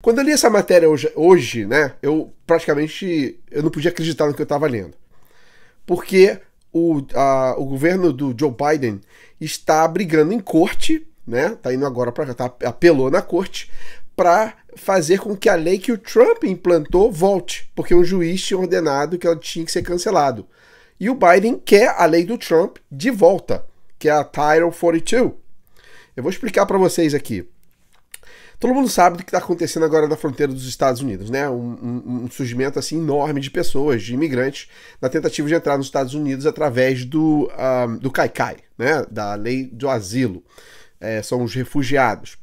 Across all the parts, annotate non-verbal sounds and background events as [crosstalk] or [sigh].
Quando eu li essa matéria hoje, hoje, né, eu praticamente eu não podia acreditar no que eu estava lendo. Porque o, a, o governo do Joe Biden está brigando em corte, né? Tá indo agora para tá, apelou na corte para fazer com que a lei que o Trump implantou volte, porque um juiz tinha ordenado que ela tinha que ser cancelado. E o Biden quer a lei do Trump de volta, que é a Title 42. Eu vou explicar para vocês aqui. Todo mundo sabe do que está acontecendo agora na fronteira dos Estados Unidos, né? Um, um, um, surgimento assim enorme de pessoas, de imigrantes, na tentativa de entrar nos Estados Unidos através do um, ah, do CAICAI, né? Da lei do asilo. É, são os refugiados.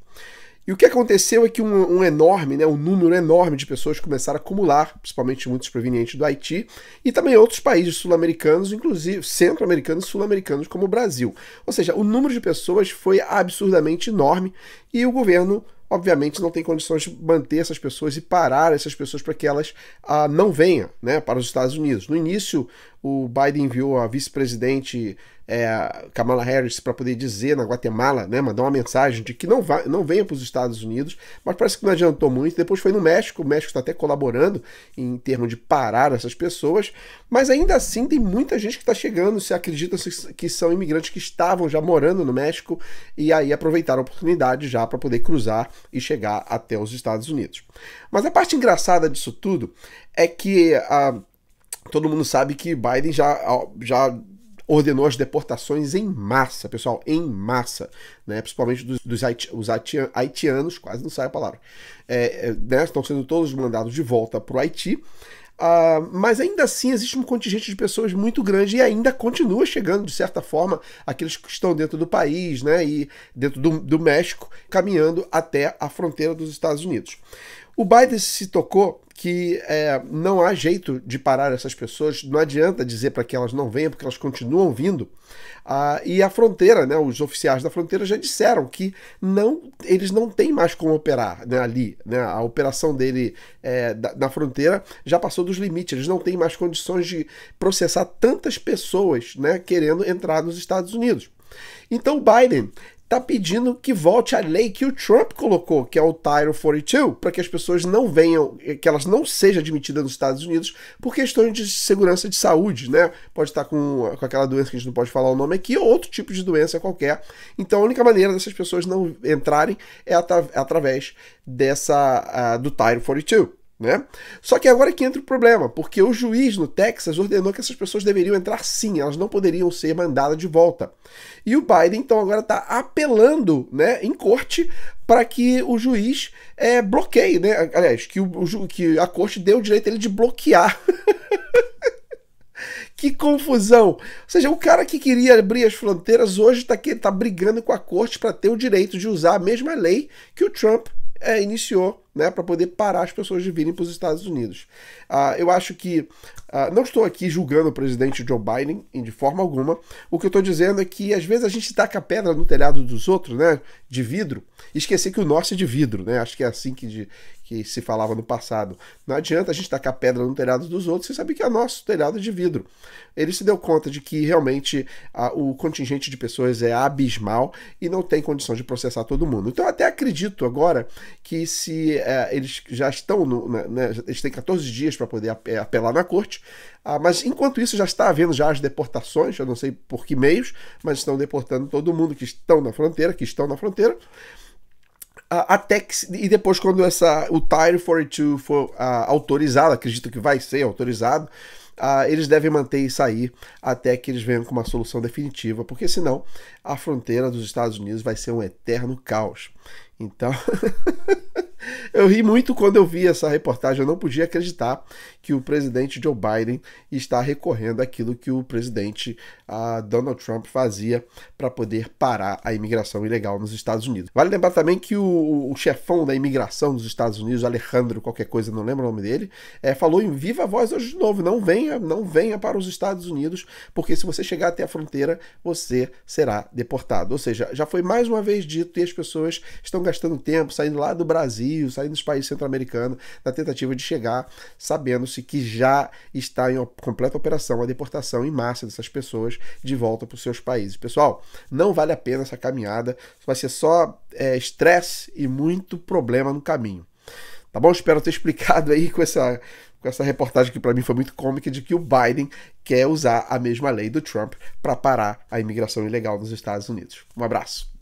E o que aconteceu é que um, um, enorme, né, um número enorme de pessoas começaram a acumular, principalmente muitos provenientes do Haiti e também outros países sul-americanos, inclusive centro-americanos e sul-americanos, como o Brasil. Ou seja, o número de pessoas foi absurdamente enorme e o governo obviamente não tem condições de manter essas pessoas e parar essas pessoas para que elas ah, não venham né, para os Estados Unidos. No início, o Biden enviou a vice-presidente é, Kamala Harris para poder dizer na Guatemala, né, mandar uma mensagem de que não, vai, não venha para os Estados Unidos, mas parece que não adiantou muito. Depois foi no México, o México está até colaborando em termos de parar essas pessoas, mas ainda assim tem muita gente que está chegando, se acredita que são imigrantes que estavam já morando no México e aí aproveitaram a oportunidade já para poder cruzar e chegar até os Estados Unidos. Mas a parte engraçada disso tudo é que a. Ah, todo mundo sabe que Biden já, já ordenou as deportações em massa, pessoal, em massa, né? principalmente dos, dos haiti, os haitianos, quase não sai a palavra, é, é, né? estão sendo todos mandados de volta para o Haiti, Uh, mas ainda assim existe um contingente de pessoas muito grande e ainda continua chegando, de certa forma, aqueles que estão dentro do país né, e dentro do, do México, caminhando até a fronteira dos Estados Unidos. O Biden se tocou que é, não há jeito de parar essas pessoas, não adianta dizer para que elas não venham, porque elas continuam vindo. Ah, e a fronteira, né, os oficiais da fronteira já disseram que não, eles não têm mais como operar né, ali. Né, a operação dele é, da, na fronteira já passou dos limites, eles não têm mais condições de processar tantas pessoas né, querendo entrar nos Estados Unidos. Então, Biden está pedindo que volte a lei que o Trump colocou, que é o Tyro 42, para que as pessoas não venham, eh, que elas não sejam admitidas nos Estados Unidos por questões de segurança de saúde, né? Pode estar com, com aquela doença que a gente não pode falar o nome aqui, ou outro tipo de doença qualquer. Então a única maneira dessas pessoas não entrarem é, atra é através dessa uh, do Tyro 42. Né? Só que agora é que entra o problema, porque o juiz no Texas ordenou que essas pessoas deveriam entrar sim, elas não poderiam ser mandadas de volta. E o Biden, então, agora está apelando né, em corte para que o juiz é, bloqueie, né? aliás, que, o, o, que a corte deu o direito dele de bloquear. [laughs] que confusão! Ou seja, o cara que queria abrir as fronteiras hoje está tá brigando com a corte para ter o direito de usar a mesma lei que o Trump é, iniciou né, para poder parar as pessoas de virem para os Estados Unidos. Uh, eu acho que uh, não estou aqui julgando o presidente Joe Biden de forma alguma. O que eu estou dizendo é que às vezes a gente taca pedra no telhado dos outros, né, de vidro, e esquecer que o nosso é de vidro, né? Acho que é assim que, de, que se falava no passado. Não adianta a gente tacar pedra no telhado dos outros sem saber que é nosso telhado de vidro. Ele se deu conta de que realmente ah, o contingente de pessoas é abismal e não tem condição de processar todo mundo. Então eu até acredito agora que se é, eles já estão, no, né, né eles têm 14 dias para poder apelar na corte, ah, mas enquanto isso já está havendo já as deportações, eu não sei por que meios, mas estão deportando todo mundo que estão na fronteira, que estão na fronteira ah, até que, e depois quando essa o Tire 42 for uh, autorizado, acredito que vai ser autorizado, ah, eles devem manter e sair até que eles venham com uma solução definitiva, porque senão a fronteira dos Estados Unidos vai ser um eterno caos. Então, [laughs] eu ri muito quando eu vi essa reportagem. Eu não podia acreditar que o presidente Joe Biden está recorrendo àquilo que o presidente uh, Donald Trump fazia para poder parar a imigração ilegal nos Estados Unidos. Vale lembrar também que o, o chefão da imigração dos Estados Unidos, Alejandro, qualquer coisa, não lembro o nome dele, é, falou em viva voz hoje de novo: não venha, não venha para os Estados Unidos, porque se você chegar até a fronteira, você será deportado. Ou seja, já foi mais uma vez dito e as pessoas estão gastando tempo, saindo lá do Brasil, saindo dos países centro-americanos, na tentativa de chegar, sabendo-se que já está em completa operação a deportação em massa dessas pessoas de volta para os seus países. Pessoal, não vale a pena essa caminhada, vai ser só é, estresse é, e muito problema no caminho. Tá bom? Espero ter [laughs] explicado aí com essa, com essa reportagem que para mim foi muito cômica de que o Biden quer usar a mesma lei do Trump para parar a imigração ilegal nos Estados Unidos. Um abraço.